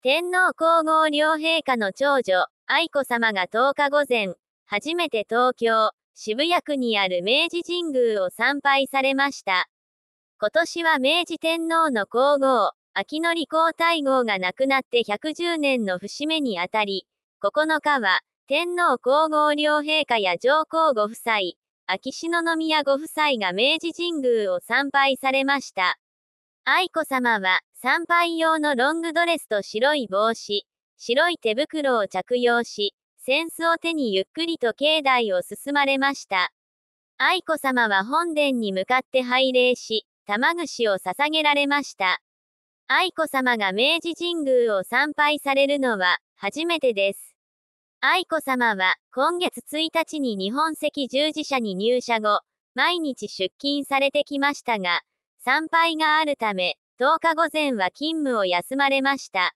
天皇皇后両陛下の長女、愛子さまが10日午前、初めて東京、渋谷区にある明治神宮を参拝されました。今年は明治天皇の皇后、秋典皇太后が亡くなって110年の節目にあたり、9日は、天皇皇后両陛下や上皇ご夫妻、秋篠宮ご夫妻が明治神宮を参拝されました。愛子さまは、参拝用のロングドレスと白い帽子、白い手袋を着用し、扇子を手にゆっくりと境内を進まれました。愛子さまは本殿に向かって拝礼し、玉串を捧げられました。愛子さまが明治神宮を参拝されるのは初めてです。愛子さまは今月1日に日本赤十字社に入社後、毎日出勤されてきましたが、参拝があるため、10日午前は勤務を休まれました。